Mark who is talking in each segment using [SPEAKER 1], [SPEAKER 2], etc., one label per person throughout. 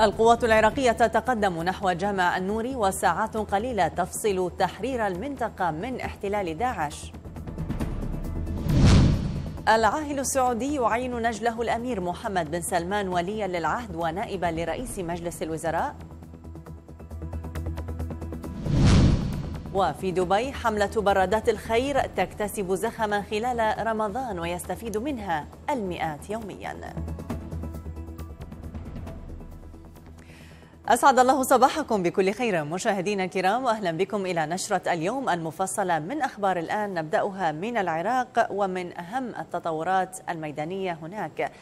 [SPEAKER 1] القوات العراقية تتقدم نحو جامع النوري وساعات قليلة تفصل تحرير المنطقة من احتلال داعش العاهل السعودي يعين نجله الأمير محمد بن سلمان وليا للعهد ونائبا لرئيس مجلس الوزراء وفي دبي حملة برادات الخير تكتسب زخما خلال رمضان ويستفيد منها المئات يومياً أسعد الله صباحكم بكل خير مشاهدينا الكرام وأهلا بكم إلى نشرة اليوم المفصلة من أخبار الآن نبدأها من العراق ومن أهم التطورات الميدانية هناك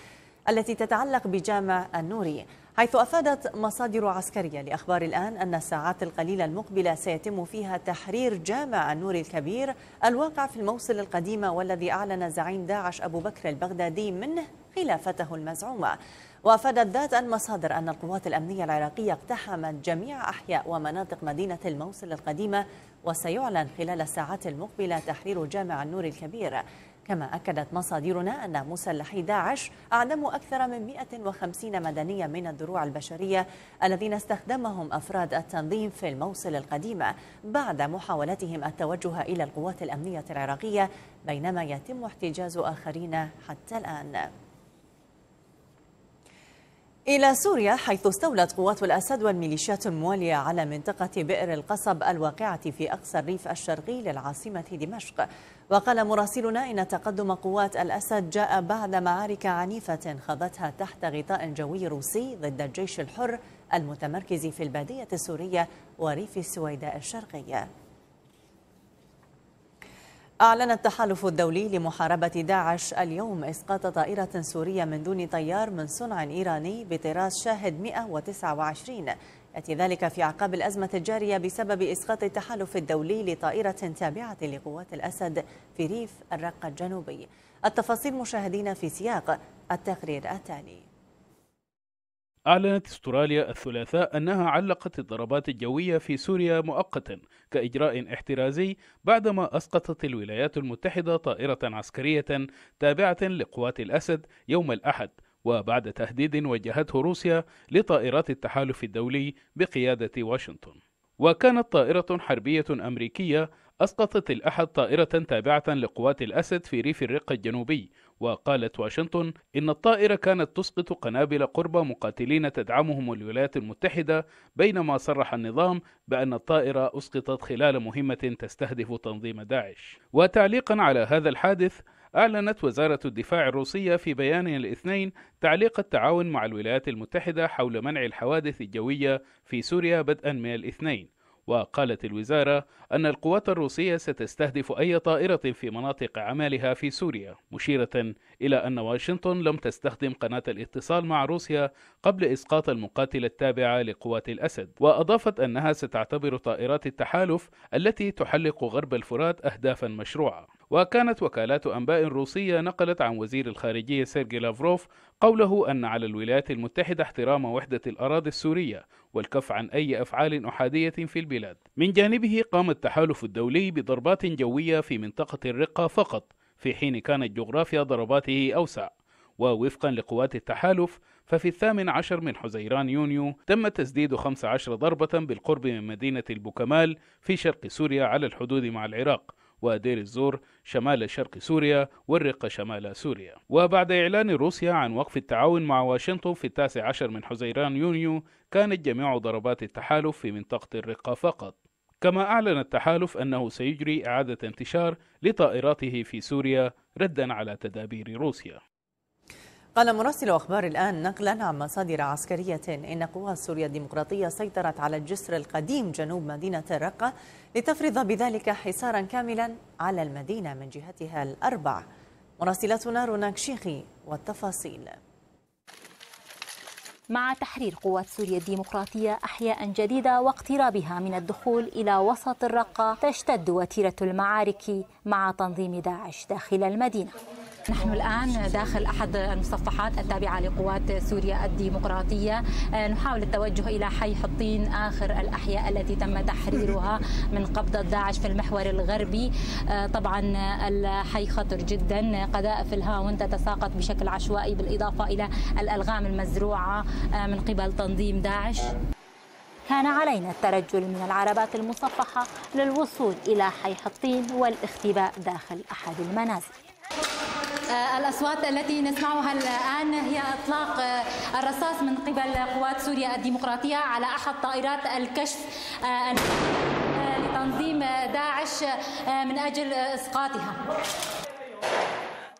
[SPEAKER 1] التي تتعلق بجامع النوري حيث أفادت مصادر عسكرية لأخبار الآن أن الساعات القليلة المقبلة سيتم فيها تحرير جامع النور الكبير الواقع في الموصل القديمة والذي أعلن زعيم داعش أبو بكر البغدادي منه خلافته المزعومة وافادت ذات المصادر أن القوات الأمنية العراقية اقتحمت جميع أحياء ومناطق مدينة الموصل القديمة وسيعلن خلال الساعات المقبلة تحرير جامع النور الكبير كما أكدت مصادرنا أن مسلحي داعش أعدموا أكثر من 150 مدنيا من الدروع البشرية الذين استخدمهم أفراد التنظيم في الموصل القديمة بعد محاولتهم التوجه إلى القوات الأمنية العراقية بينما يتم احتجاز آخرين حتى الآن إلى سوريا حيث استولت قوات الأسد والميليشيات الموالية على منطقة بئر القصب الواقعة في أقصى الريف الشرقي للعاصمة دمشق وقال مراسلنا إن تقدم قوات الأسد جاء بعد معارك عنيفة خاضتها تحت غطاء جوي روسي ضد الجيش الحر المتمركز في البادية السورية وريف السويداء الشرقية أعلن التحالف الدولي لمحاربة داعش اليوم إسقاط طائرة سورية من دون طيار من صنع إيراني بطراز شاهد 129 يأتي ذلك في أعقاب الأزمة الجارية بسبب إسقاط التحالف الدولي لطائرة تابعة لقوات الأسد في ريف الرقة الجنوبي التفاصيل مشاهدين في سياق التقرير التالي
[SPEAKER 2] أعلنت استراليا الثلاثاء أنها علقت الضربات الجوية في سوريا مؤقتا كإجراء احترازي بعدما أسقطت الولايات المتحدة طائرة عسكرية تابعة لقوات الأسد يوم الأحد وبعد تهديد وجهته روسيا لطائرات التحالف الدولي بقيادة واشنطن وكانت طائرة حربية أمريكية أسقطت الأحد طائرة تابعة لقوات الأسد في ريف الرقة الجنوبي وقالت واشنطن إن الطائرة كانت تسقط قنابل قرب مقاتلين تدعمهم الولايات المتحدة بينما صرح النظام بأن الطائرة أسقطت خلال مهمة تستهدف تنظيم داعش وتعليقا على هذا الحادث أعلنت وزارة الدفاع الروسية في بيان الاثنين تعليق التعاون مع الولايات المتحدة حول منع الحوادث الجوية في سوريا بدءا من الاثنين وقالت الوزارة أن القوات الروسية ستستهدف أي طائرة في مناطق عملها في سوريا مشيرة إلى أن واشنطن لم تستخدم قناة الاتصال مع روسيا قبل إسقاط المقاتلة التابعة لقوات الأسد وأضافت أنها ستعتبر طائرات التحالف التي تحلق غرب الفرات أهدافا مشروعة وكانت وكالات أنباء روسية نقلت عن وزير الخارجية سيرجي لافروف قوله أن على الولايات المتحدة احترام وحدة الأراضي السورية والكف عن أي أفعال أحادية في البلاد. من جانبه قام التحالف الدولي بضربات جوية في منطقة الرقة فقط، في حين كانت جغرافيا ضرباته أوسع. ووفقا لقوات التحالف ففي الثامن عشر من حزيران يونيو تم تسديد 15 ضربة بالقرب من مدينة البوكمال في شرق سوريا على الحدود مع العراق ودير الزور شمال شرق سوريا والرقة شمال سوريا وبعد إعلان روسيا عن وقف التعاون مع واشنطن في التاسع عشر من حزيران يونيو كانت جميع ضربات التحالف في منطقة الرقة فقط كما أعلن التحالف أنه سيجري إعادة انتشار لطائراته في سوريا ردا على تدابير روسيا
[SPEAKER 1] قال مراسل أخبار الآن نقلا عن مصادر عسكرية إن قوى سوريا الديمقراطية سيطرت على الجسر القديم جنوب مدينة الرقة لتفرض بذلك حصارا كاملا على المدينة من جهتها الأربع مراسلتنا روناك شيخي والتفاصيل مع تحرير قوات سوريا الديمقراطية
[SPEAKER 3] أحياء جديدة واقترابها من الدخول إلى وسط الرقة تشتد وتيرة المعارك مع تنظيم داعش داخل المدينة نحن الآن داخل أحد المصفحات التابعة لقوات سوريا الديمقراطية آه، نحاول التوجه إلى حي حطين آخر الأحياء التي تم تحريرها من قبضة داعش في المحور الغربي آه، طبعا الحي خطر جدا قذائف الهاون تتساقط بشكل عشوائي بالإضافة إلى الألغام المزروعة آه، من قبل تنظيم داعش كان علينا الترجل من العربات المصفحة للوصول إلى حي حطين والاختباء داخل أحد المنازل آه، الأصوات التي نسمعها الآن هي إطلاق آه، الرصاص من قبل قوات سوريا الديمقراطية على أحد طائرات الكشف آه، لتنظيم داعش من أجل إسقاطها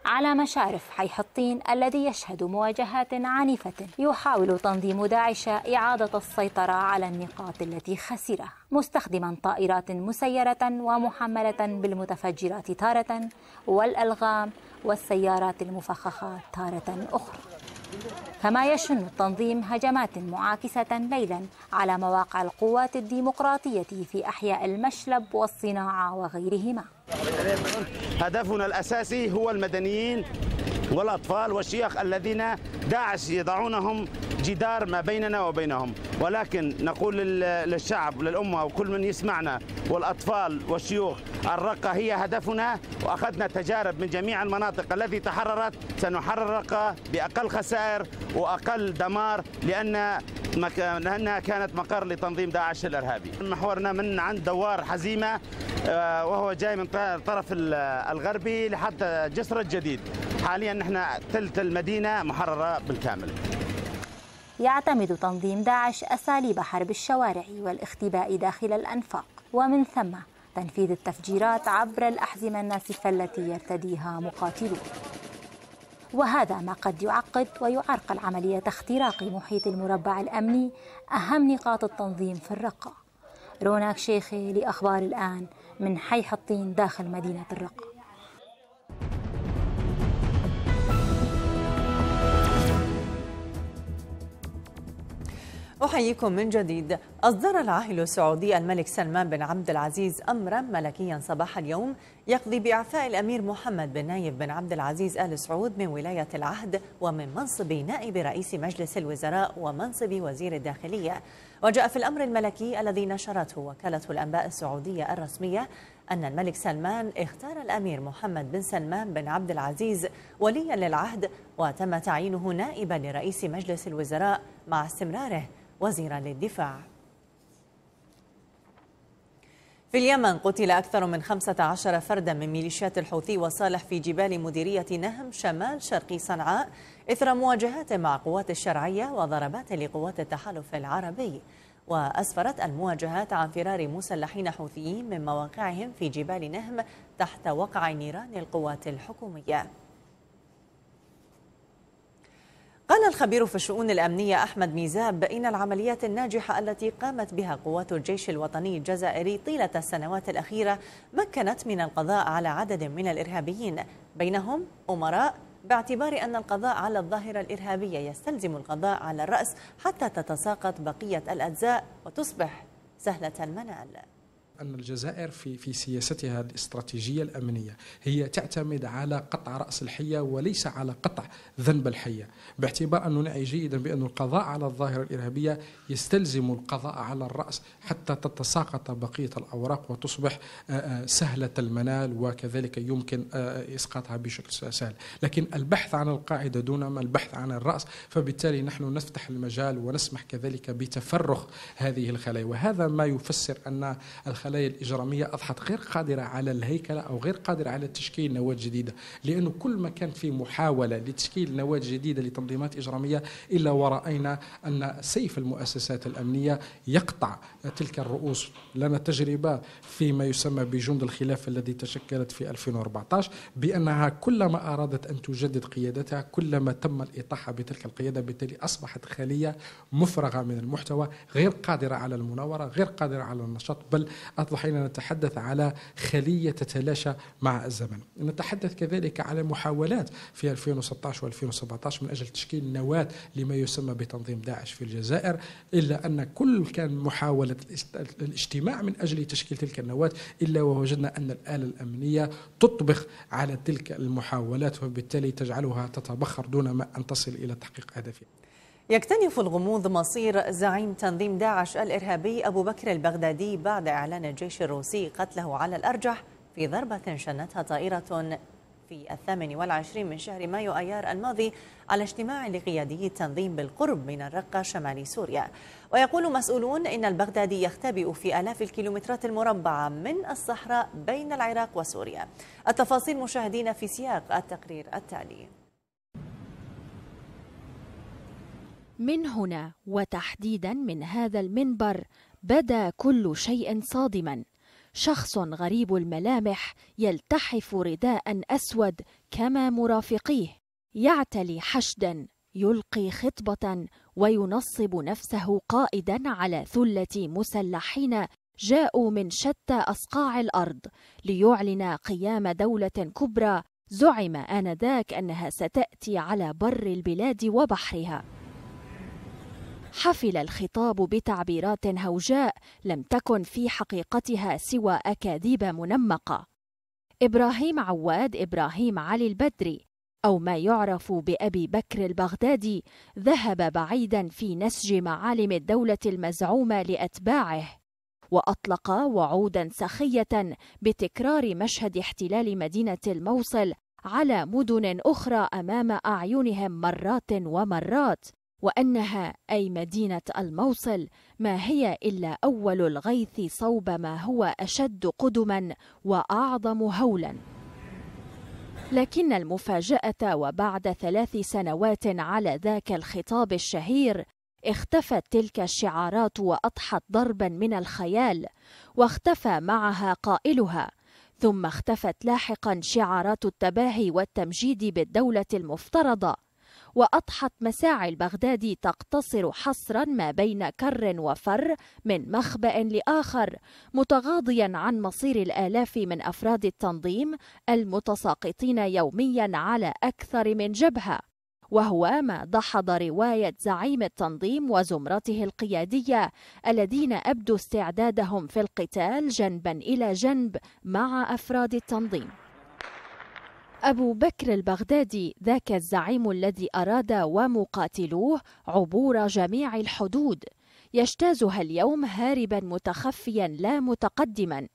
[SPEAKER 3] على مشارف حي حطين الذي يشهد مواجهات عنيفة يحاول تنظيم داعش إعادة السيطرة على النقاط التي خسرها مستخدما طائرات مسيرة ومحملة بالمتفجرات تارة والألغام والسيارات المفخخة تارة أخرى كما يشن التنظيم هجمات معاكسة ليلا على مواقع القوات الديمقراطية في أحياء المشلب والصناعة وغيرهما
[SPEAKER 2] هدفنا الأساسي هو المدنيين والأطفال والشيخ الذين داعش يضعونهم جدار ما بيننا وبينهم ولكن نقول للشعب وللأمة وكل من يسمعنا والأطفال والشيوخ الرقة هي هدفنا وأخذنا تجارب من جميع المناطق التي تحررت سنحرر الرقة بأقل خسائر وأقل دمار لأن لأنها كانت مقر لتنظيم داعش الإرهابي محورنا من عند دوار حزيمة آه، وهو جاي من الطرف الغربي لحتى جسر الجديد حاليا نحن ثلث المدينة محررة بالكامل يعتمد
[SPEAKER 3] تنظيم داعش أساليب حرب الشوارع والاختباء داخل الأنفاق ومن ثم تنفيذ التفجيرات عبر الأحزمة الناسفة التي يرتديها مقاتلون وهذا ما قد يعقد ويعرقل عملية اختراق محيط المربع الأمني أهم نقاط التنظيم في الرقة روناك شيخي لأخبار الآن من حي حطين داخل
[SPEAKER 1] مدينة الرقة أحييكم من جديد أصدر العاهل السعودي الملك سلمان بن عبد العزيز أمرا ملكيا صباح اليوم يقضي بإعفاء الأمير محمد بن نايف بن عبد العزيز آل سعود من ولاية العهد ومن منصب نائب رئيس مجلس الوزراء ومنصب وزير الداخلية وجاء في الأمر الملكي الذي نشرته وكالة الأنباء السعودية الرسمية أن الملك سلمان اختار الأمير محمد بن سلمان بن عبد العزيز وليا للعهد وتم تعيينه نائبا لرئيس مجلس الوزراء مع استمراره وزيرا للدفاع في اليمن قتل أكثر من 15 فردا من ميليشيات الحوثي وصالح في جبال مديرية نهم شمال شرقي صنعاء إثر مواجهات مع قوات الشرعية وضربات لقوات التحالف العربي وأسفرت المواجهات عن فرار مسلحين حوثيين من مواقعهم في جبال نهم تحت وقع نيران القوات الحكومية قال الخبير في الشؤون الأمنية أحمد ميزاب بأن العمليات الناجحة التي قامت بها قوات الجيش الوطني الجزائري طيلة السنوات الأخيرة مكنت من القضاء على عدد من الإرهابيين بينهم أمراء باعتبار أن القضاء على الظاهرة الإرهابية يستلزم القضاء على الرأس حتى تتساقط بقية الأجزاء وتصبح سهلة المنال
[SPEAKER 4] أن الجزائر في في سياستها الاستراتيجية الأمنية هي تعتمد على قطع رأس الحية وليس على قطع ذنب الحية باعتبار أنه نعي جيدا بأن القضاء على الظاهرة الإرهابية يستلزم القضاء على الرأس حتى تتساقط بقية الأوراق وتصبح آه، آه، سهلة المنال وكذلك يمكن آه، إسقاطها بشكل سهل لكن البحث عن القاعدة دون البحث عن الرأس فبالتالي نحن نفتح المجال ونسمح كذلك بتفرخ هذه الخلايا وهذا ما يفسر أن الخلايا الخلايا الإجرامية أضحت غير قادرة على الهيكلة أو غير قادرة على تشكيل نواة جديدة لأنه كل ما كان في محاولة لتشكيل نواة جديدة لتنظيمات إجرامية إلا ورأينا أن سيف المؤسسات الأمنية يقطع تلك الرؤوس لنا تجربة فيما يسمى بجند الخلاف الذي تشكلت في 2014 بأنها كلما أرادت أن تجدد قيادتها كلما تم الإطاحة بتلك القيادة بالتالي أصبحت خلية مفرغة من المحتوى غير قادرة على المناورة غير قادرة على النشاط بل أصبح نتحدث على خلية تتلاشى مع الزمن نتحدث كذلك على محاولات في 2016 و2017 من أجل تشكيل نواة لما يسمى بتنظيم داعش في الجزائر إلا أن كل كان محاولة الاجتماع من أجل تشكيل تلك النواة إلا ووجدنا أن الآلة الأمنية تطبخ على تلك المحاولات وبالتالي تجعلها تتبخر دون ما أن تصل إلى تحقيق هدفها
[SPEAKER 1] يكتنف الغموض مصير زعيم تنظيم داعش الإرهابي أبو بكر البغدادي بعد إعلان الجيش الروسي قتله على الأرجح في ضربة شنتها طائرة في الثامن والعشرين من شهر مايو أيار الماضي على اجتماع لقيادي التنظيم بالقرب من الرقة شمال سوريا ويقول مسؤولون إن البغدادي يختبئ في آلاف الكيلومترات المربعة من الصحراء بين العراق وسوريا التفاصيل مشاهدين في سياق التقرير التالي
[SPEAKER 5] من هنا وتحديدا من هذا المنبر بدا كل شيء صادما شخص غريب الملامح يلتحف رداء اسود كما مرافقيه يعتلي حشدا يلقي خطبه وينصب نفسه قائدا على ثله مسلحين جاءوا من شتى اصقاع الارض ليعلن قيام دوله كبرى زعم انذاك انها ستاتي على بر البلاد وبحرها حفل الخطاب بتعبيرات هوجاء لم تكن في حقيقتها سوى اكاذيب منمقه ابراهيم عواد ابراهيم علي البدري او ما يعرف بابي بكر البغدادي ذهب بعيدا في نسج معالم الدوله المزعومه لاتباعه واطلق وعودا سخيه بتكرار مشهد احتلال مدينه الموصل على مدن اخرى امام اعينهم مرات ومرات وانها اي مدينه الموصل ما هي الا اول الغيث صوب ما هو اشد قدما واعظم هولا لكن المفاجاه وبعد ثلاث سنوات على ذاك الخطاب الشهير اختفت تلك الشعارات واضحت ضربا من الخيال واختفى معها قائلها ثم اختفت لاحقا شعارات التباهي والتمجيد بالدوله المفترضه وأضحت مساعي البغدادي تقتصر حصرا ما بين كر وفر من مخبأ لآخر متغاضيا عن مصير الآلاف من أفراد التنظيم المتساقطين يوميا على أكثر من جبهة وهو ما دحض رواية زعيم التنظيم وزمرته القيادية الذين أبدوا استعدادهم في القتال جنبا إلى جنب مع أفراد التنظيم أبو بكر البغدادي ذاك الزعيم الذي أراد ومقاتلوه عبور جميع الحدود يجتازها اليوم هاربا متخفيا لا متقدما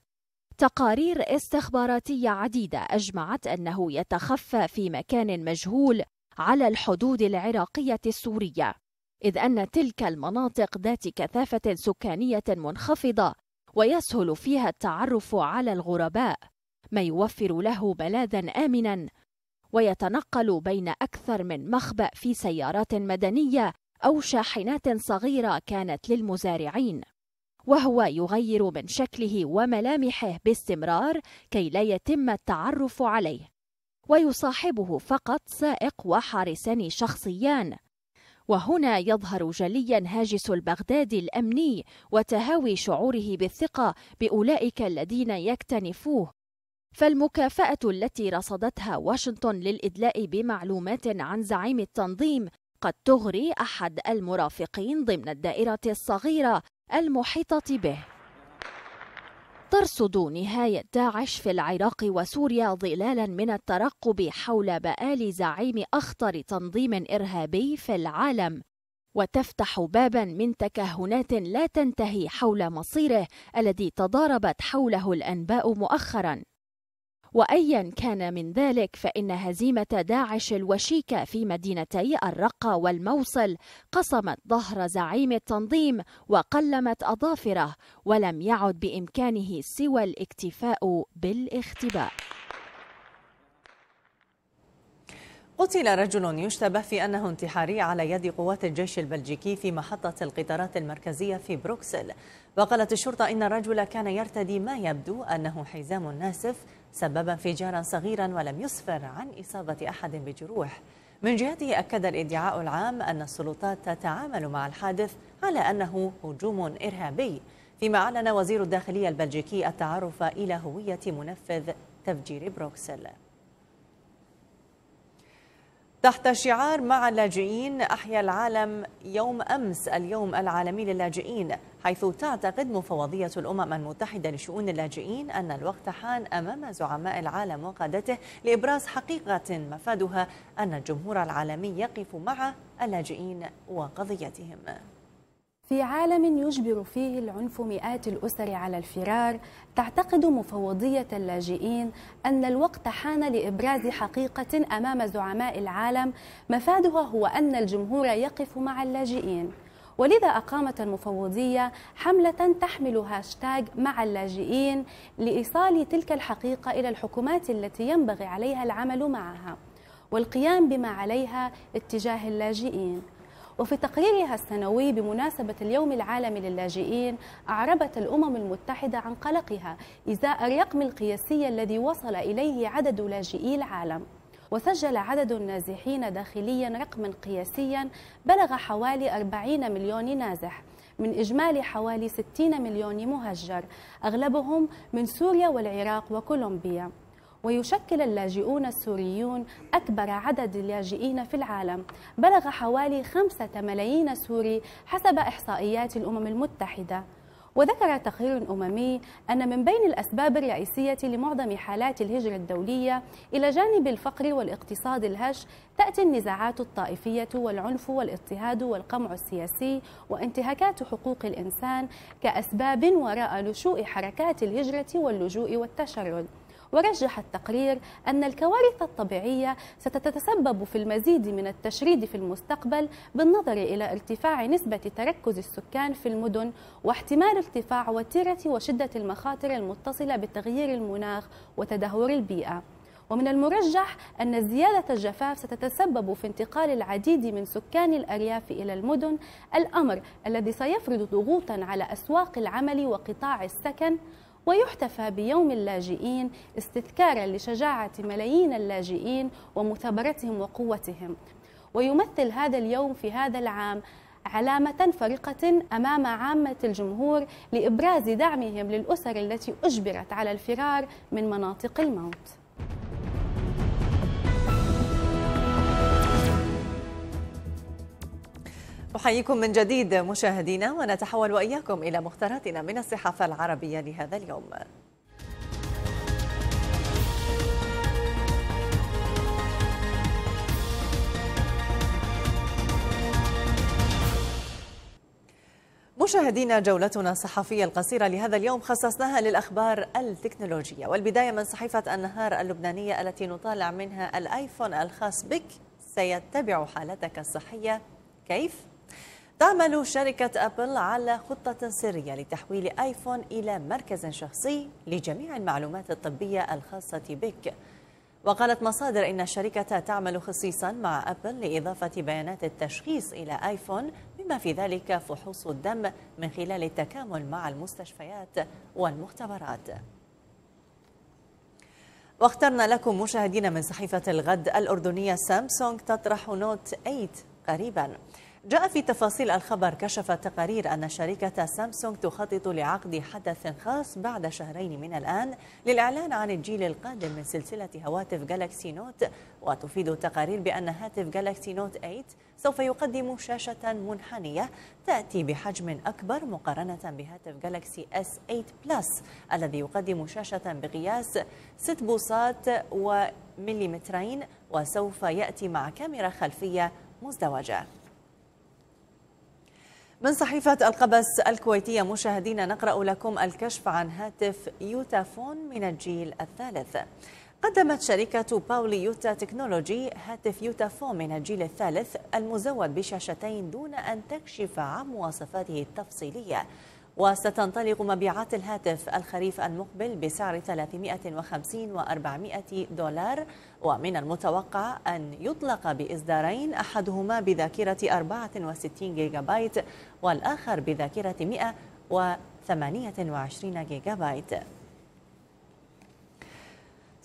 [SPEAKER 5] تقارير استخباراتية عديدة أجمعت أنه يتخفى في مكان مجهول على الحدود العراقية السورية إذ أن تلك المناطق ذات كثافة سكانية منخفضة ويسهل فيها التعرف على الغرباء ما يوفر له بلاذا آمنا ويتنقل بين أكثر من مخبأ في سيارات مدنية أو شاحنات صغيرة كانت للمزارعين وهو يغير من شكله وملامحه باستمرار كي لا يتم التعرف عليه ويصاحبه فقط سائق وحارسان شخصيان وهنا يظهر جليا هاجس البغدادي الامني وتهاوي شعوره بالثقه باولئك الذين يكتنفوه فالمكافأة التي رصدتها واشنطن للإدلاء بمعلومات عن زعيم التنظيم قد تغري أحد المرافقين ضمن الدائرة الصغيرة المحيطة به ترصد نهاية داعش في العراق وسوريا ظلالا من الترقب حول بآل زعيم أخطر تنظيم إرهابي في العالم وتفتح بابا من تكهنات لا تنتهي حول مصيره الذي تضاربت حوله الأنباء مؤخراً وأيا كان من ذلك فإن هزيمة داعش الوشيكة في مدينتي الرقة والموصل قصمت ظهر زعيم التنظيم وقلمت أظافره ولم يعد بإمكانه سوى الاكتفاء بالاختباء
[SPEAKER 1] قتل رجل يشتبه في أنه انتحاري على يد قوات الجيش البلجيكي في محطة القطارات المركزية في بروكسل وقالت الشرطة إن الرجل كان يرتدي ما يبدو أنه حزام ناسف سبب انفجارا صغيرا ولم يسفر عن إصابة أحد بجروح من جهته أكد الإدعاء العام أن السلطات تتعامل مع الحادث على أنه هجوم إرهابي فيما أعلن وزير الداخلية البلجيكي التعرف إلى هوية منفذ تفجير بروكسل تحت شعار مع اللاجئين أحيا العالم يوم أمس اليوم العالمي للاجئين حيث تعتقد مفوضية الأمم المتحدة لشؤون اللاجئين أن الوقت حان أمام زعماء العالم وقادته لإبراز حقيقة مفادها أن الجمهور العالمي يقف مع اللاجئين وقضيتهم
[SPEAKER 6] في عالم يجبر فيه العنف مئات الأسر على الفرار تعتقد مفوضية اللاجئين أن الوقت حان لإبراز حقيقة أمام زعماء العالم مفادها هو أن الجمهور يقف مع اللاجئين ولذا أقامت المفوضية حملة تحمل هاشتاج مع اللاجئين لإيصال تلك الحقيقة إلى الحكومات التي ينبغي عليها العمل معها والقيام بما عليها اتجاه اللاجئين وفي تقريرها السنوي بمناسبة اليوم العالمي للاجئين أعربت الأمم المتحدة عن قلقها إزاء الرقم القياسي الذي وصل إليه عدد لاجئي العالم وسجل عدد النازحين داخليا رقما قياسيا بلغ حوالي 40 مليون نازح من إجمالي حوالي 60 مليون مهجر أغلبهم من سوريا والعراق وكولومبيا ويشكل اللاجئون السوريون أكبر عدد اللاجئين في العالم بلغ حوالي خمسة ملايين سوري حسب إحصائيات الأمم المتحدة وذكر تقرير أممي أن من بين الأسباب الرئيسية لمعظم حالات الهجرة الدولية إلى جانب الفقر والاقتصاد الهش تأتي النزاعات الطائفية والعنف والاضطهاد والقمع السياسي وانتهاكات حقوق الإنسان كأسباب وراء نشوء حركات الهجرة واللجوء والتشرد ورجح التقرير أن الكوارث الطبيعية ستتسبب في المزيد من التشريد في المستقبل بالنظر إلى ارتفاع نسبة تركز السكان في المدن واحتمال ارتفاع وتيرة وشدة المخاطر المتصلة بتغيير المناخ وتدهور البيئة ومن المرجح أن زيادة الجفاف ستتسبب في انتقال العديد من سكان الأرياف إلى المدن الأمر الذي سيفرض ضغوطا على أسواق العمل وقطاع السكن ويحتفى بيوم اللاجئين استذكارا لشجاعة ملايين اللاجئين ومثابرتهم وقوتهم ويمثل هذا اليوم في هذا العام علامة فارقة أمام عامة الجمهور لإبراز دعمهم للأسر التي أجبرت على الفرار من مناطق الموت
[SPEAKER 1] أحييكم من جديد مشاهدينا ونتحول وإياكم إلى مختاراتنا من الصحافة العربية لهذا اليوم مشاهدينا جولتنا الصحفية القصيرة لهذا اليوم خصصناها للأخبار التكنولوجية والبداية من صحيفة النهار اللبنانية التي نطالع منها الآيفون الخاص بك سيتبع حالتك الصحية كيف؟ تعمل شركة أبل على خطة سرية لتحويل آيفون إلى مركز شخصي لجميع المعلومات الطبية الخاصة بك وقالت مصادر إن الشركة تعمل خصيصا مع أبل لإضافة بيانات التشخيص إلى آيفون بما في ذلك فحوص الدم من خلال التكامل مع المستشفيات والمختبرات واخترنا لكم مشاهدين من صحيفة الغد الأردنية سامسونج تطرح نوت 8 قريباً جاء في تفاصيل الخبر كشف تقارير أن شركة سامسونج تخطط لعقد حدث خاص بعد شهرين من الآن للإعلان عن الجيل القادم من سلسلة هواتف جالاكسي نوت وتفيد تقارير بأن هاتف جالاكسي نوت 8 سوف يقدم شاشة منحنية تأتي بحجم أكبر مقارنة بهاتف جالاكسي S8 بلس الذي يقدم شاشة بقياس 6 بوصات ومليمترين وسوف يأتي مع كاميرا خلفية مزدوجة من صحيفة القبس الكويتية مشاهدينا نقرأ لكم الكشف عن هاتف يوتافون من الجيل الثالث قدمت شركة باولي يوتا تكنولوجي هاتف يوتافون من الجيل الثالث المزود بشاشتين دون أن تكشف عن مواصفاته التفصيلية وستنطلق مبيعات الهاتف الخريف المقبل بسعر 350 و 400 دولار ومن المتوقع أن يطلق بإصدارين أحدهما بذاكرة 64 جيجا بايت والآخر بذاكرة 128 جيجا بايت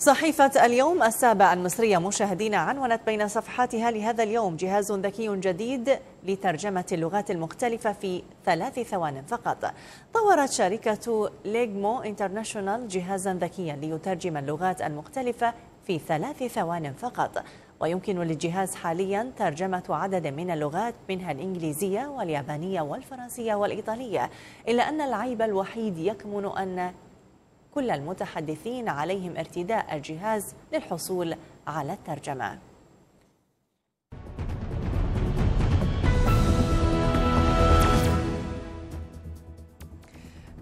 [SPEAKER 1] صحيفة اليوم السابع المصرية مشاهدين عنونت بين صفحاتها لهذا اليوم جهاز ذكي جديد لترجمة اللغات المختلفة في ثلاث ثوان فقط طورت شركة ليجمو انترناشونال جهازا ذكيا ليترجم اللغات المختلفة في ثلاث ثوان فقط ويمكن للجهاز حاليا ترجمة عدد من اللغات منها الإنجليزية واليابانية والفرنسية والإيطالية إلا أن العيب الوحيد يكمن أن كل المتحدثين عليهم ارتداء الجهاز للحصول على الترجمة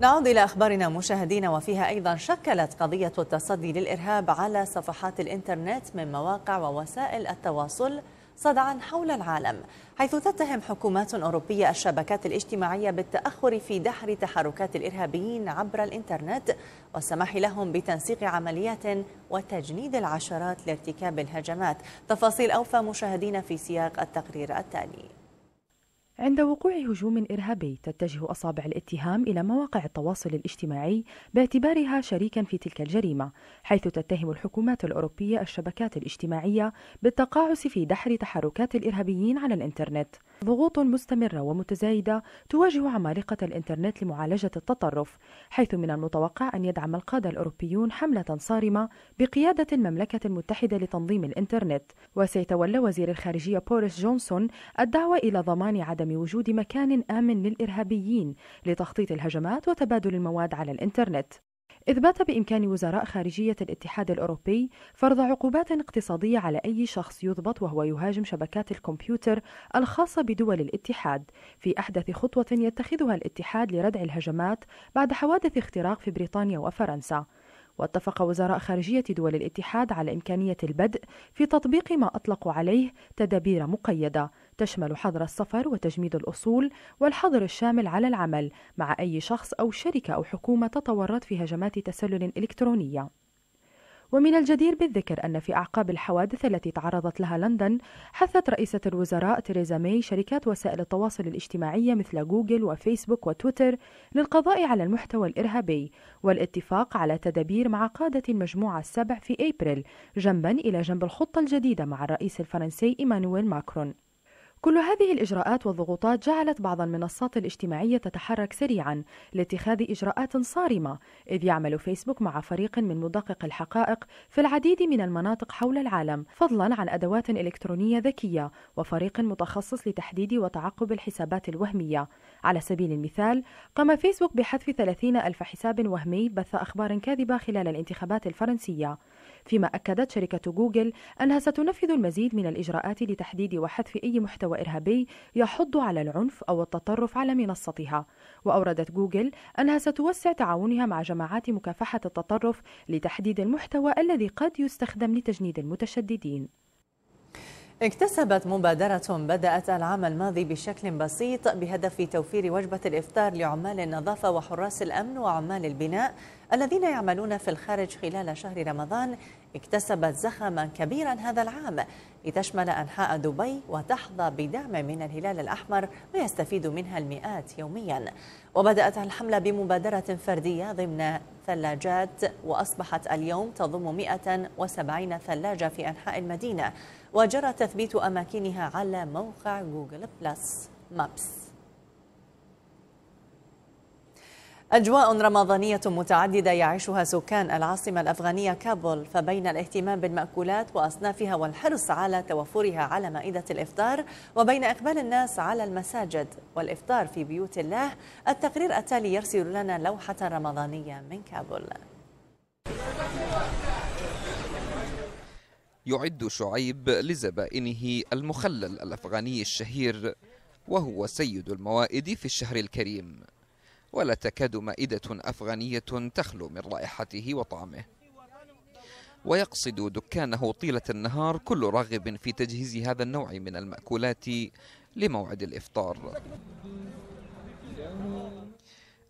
[SPEAKER 1] نعود إلى أخبارنا مشاهدينا وفيها أيضا شكلت قضية التصدي للإرهاب على صفحات الإنترنت من مواقع ووسائل التواصل صدعا حول العالم حيث تتهم حكومات أوروبية الشبكات الاجتماعية بالتأخر في دحر تحركات الإرهابيين عبر الإنترنت والسماح لهم بتنسيق عمليات وتجنيد العشرات لارتكاب الهجمات تفاصيل أوفى مشاهدين في سياق التقرير التالي
[SPEAKER 7] عند وقوع هجوم إرهابي تتجه أصابع الاتهام إلى مواقع التواصل الاجتماعي باعتبارها شريكا في تلك الجريمة، حيث تتهم الحكومات الأوروبية الشبكات الاجتماعية بالتقاعس في دحر تحركات الإرهابيين على الإنترنت. ضغوط مستمرة ومتزايدة تواجه عمالقة الإنترنت لمعالجة التطرف، حيث من المتوقع أن يدعم القادة الأوروبيون حملة صارمة بقيادة المملكة المتحدة لتنظيم الإنترنت، وسيتولى وزير الخارجية بوريس جونسون الدعوة إلى ضمان عدم وعدم وجود مكان آمن للإرهابيين لتخطيط الهجمات وتبادل المواد على الإنترنت إذ بات بإمكان وزراء خارجية الاتحاد الأوروبي فرض عقوبات اقتصادية على أي شخص يضبط وهو يهاجم شبكات الكمبيوتر الخاصة بدول الاتحاد، في أحدث خطوة يتخذها الاتحاد لردع الهجمات بعد حوادث اختراق في بريطانيا وفرنسا. واتفق وزراء خارجية دول الاتحاد على إمكانية البدء في تطبيق ما أطلقوا عليه تدابير مقيدة تشمل حظر السفر وتجميد الأصول والحظر الشامل على العمل مع أي شخص أو شركة أو حكومة تطورت في هجمات تسلل إلكترونية ومن الجدير بالذكر أن في أعقاب الحوادث التي تعرضت لها لندن حثت رئيسة الوزراء تيريزا ماي شركات وسائل التواصل الاجتماعية مثل جوجل وفيسبوك وتويتر للقضاء على المحتوى الإرهابي والاتفاق على تدابير مع قادة المجموعة السبع في أبريل جنبا إلى جنب الخطة الجديدة مع الرئيس الفرنسي إيمانويل ماكرون كل هذه الإجراءات والضغوطات جعلت بعض المنصات الاجتماعية تتحرك سريعا لاتخاذ إجراءات صارمة إذ يعمل فيسبوك مع فريق من مدقق الحقائق في العديد من المناطق حول العالم فضلا عن أدوات إلكترونية ذكية وفريق متخصص لتحديد وتعقب الحسابات الوهمية على سبيل المثال قام فيسبوك بحذف 30 ألف حساب وهمي بث أخبار كاذبة خلال الانتخابات الفرنسية فيما أكدت شركة جوجل أنها ستنفذ المزيد من الإجراءات لتحديد وحذف أي محتوى إرهابي يحض على العنف أو التطرف على منصتها وأوردت جوجل أنها ستوسع تعاونها مع جماعات مكافحة التطرف لتحديد المحتوى الذي قد يستخدم لتجنيد المتشددين
[SPEAKER 1] اكتسبت مبادرة بدأت العام الماضي بشكل بسيط بهدف توفير وجبة الإفطار لعمال النظافة وحراس الأمن وعمال البناء الذين يعملون في الخارج خلال شهر رمضان اكتسبت زخما كبيرا هذا العام لتشمل أنحاء دبي وتحظى بدعم من الهلال الأحمر ويستفيد منها المئات يوميا وبدأت الحملة بمبادرة فردية ضمن ثلاجات وأصبحت اليوم تضم 170 ثلاجة في أنحاء المدينة وجرى تثبيت أماكنها على موقع جوجل بلس مابس أجواء رمضانية متعددة يعيشها سكان العاصمة الأفغانية كابول فبين الاهتمام بالمأكولات وأصنافها والحرص على توفرها على مائدة الإفطار وبين إقبال الناس على المساجد والإفطار في بيوت الله التقرير التالي يرسل لنا لوحة رمضانية من كابول
[SPEAKER 8] يعد شعيب لزبائنه المخلل الأفغاني الشهير وهو سيد الموائد في الشهر الكريم ولا تكاد مائدة أفغانية تخلو من رائحته وطعمه ويقصد دكانه طيلة النهار كل راغب في تجهيز هذا النوع من المأكولات لموعد الإفطار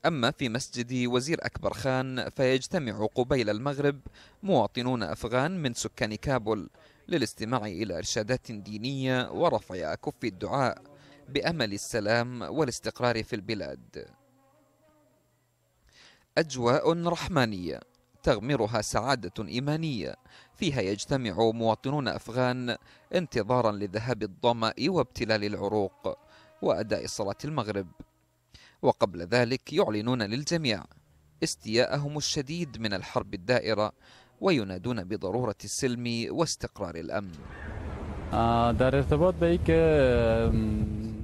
[SPEAKER 8] أما في مسجد وزير أكبر خان فيجتمع قبيل المغرب مواطنون أفغان من سكان كابول للاستماع إلى إرشادات دينية ورفع أكف الدعاء بأمل السلام والاستقرار في البلاد أجواء رحمانية تغمرها سعادة إيمانية فيها يجتمع مواطنون أفغان انتظارا لذهاب الظمأ وابتلال العروق وأداء صلاة المغرب وقبل ذلك يعلنون للجميع استياءهم الشديد من الحرب الدائرة وينادون بضرورة السلم واستقرار الأمن آه، در ارتباط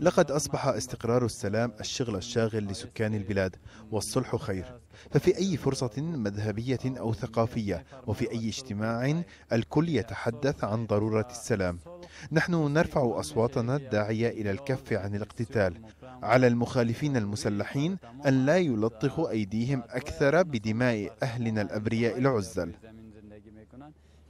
[SPEAKER 2] لقد أصبح استقرار السلام الشغل الشاغل لسكان البلاد والصلح خير ففي أي فرصة مذهبية أو ثقافية وفي أي اجتماع الكل يتحدث عن ضرورة السلام نحن نرفع أصواتنا الداعية إلى الكف عن الاقتتال على المخالفين المسلحين أن لا يلطخوا أيديهم أكثر بدماء أهلنا الأبرياء العزل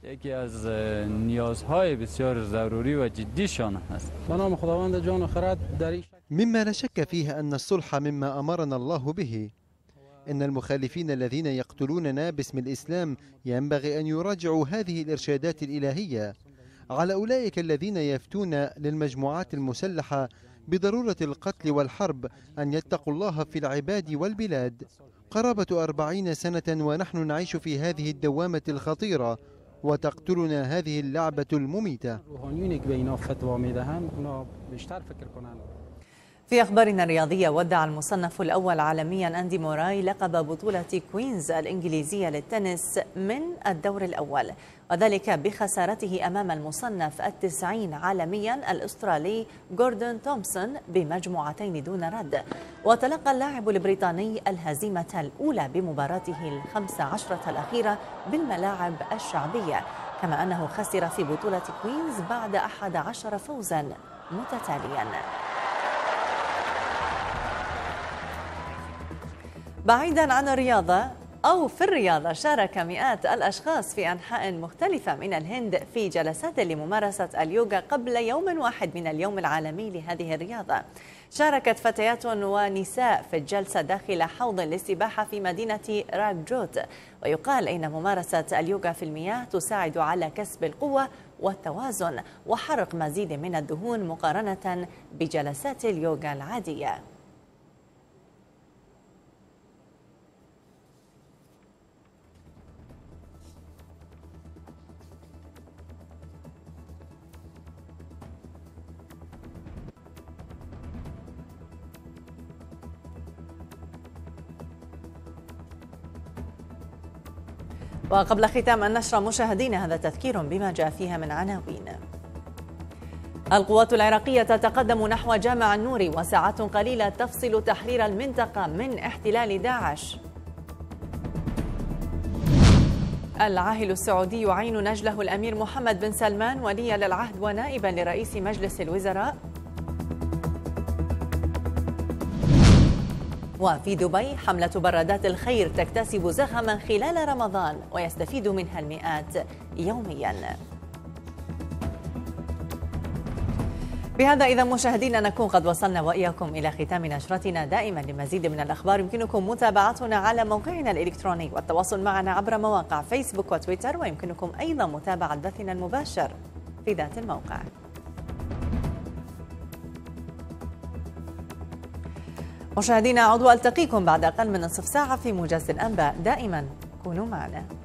[SPEAKER 5] یکی از اه، نیازهای بسیار ضروری و جدیشان است
[SPEAKER 2] به نام خداوند
[SPEAKER 8] جان و خرد در این مما لا شك فيه أن الصلح مما أمرنا الله به إن المخالفين الذين يقتلوننا باسم الإسلام ينبغي أن يراجعوا هذه الإرشادات الإلهية على أولئك الذين يفتون للمجموعات المسلحة بضرورة القتل والحرب أن يتقوا الله في العباد والبلاد قرابة أربعين سنة ونحن نعيش في هذه الدوامة الخطيرة وتقتلنا هذه اللعبة المميتة
[SPEAKER 1] في أخبارنا الرياضية ودع المصنف الأول عالميا أندي موراي لقب بطولة كوينز الإنجليزية للتنس من الدور الأول وذلك بخسارته أمام المصنف التسعين عالميا الأسترالي جوردن تومسون بمجموعتين دون رد وتلقى اللاعب البريطاني الهزيمة الأولى بمباراته الخمسة عشرة الأخيرة بالملاعب الشعبية كما أنه خسر في بطولة كوينز بعد أحد عشر فوزا متتاليا بعيدا عن الرياضة أو في الرياضة شارك مئات الأشخاص في أنحاء مختلفة من الهند في جلسات لممارسة اليوغا قبل يوم واحد من اليوم العالمي لهذه الرياضة شاركت فتيات ونساء في الجلسة داخل حوض للسباحة في مدينة راجوت ويقال إن ممارسة اليوغا في المياه تساعد على كسب القوة والتوازن وحرق مزيد من الدهون مقارنة بجلسات اليوغا العادية وقبل ختام النشرة مشاهدينا هذا تذكير بما جاء فيها من عناوين القوات العراقية تتقدم نحو جامع النور وساعات قليلة تفصل تحرير المنطقة من احتلال داعش العاهل السعودي يعين نجله الأمير محمد بن سلمان وليا للعهد ونائبا لرئيس مجلس الوزراء وفي دبي حملة برادات الخير تكتسب زخما خلال رمضان ويستفيد منها المئات يومياً بهذا إذا مشاهدينا نكون قد وصلنا وإياكم إلى ختام نشرتنا دائما لمزيد من الأخبار يمكنكم متابعتنا على موقعنا الإلكتروني والتواصل معنا عبر مواقع فيسبوك وتويتر ويمكنكم أيضا متابعة بثنا المباشر في ذات الموقع مشاهدينا عضو ألتقيكم بعد أقل من نصف ساعة في موجز الأنباء دائما كونوا معنا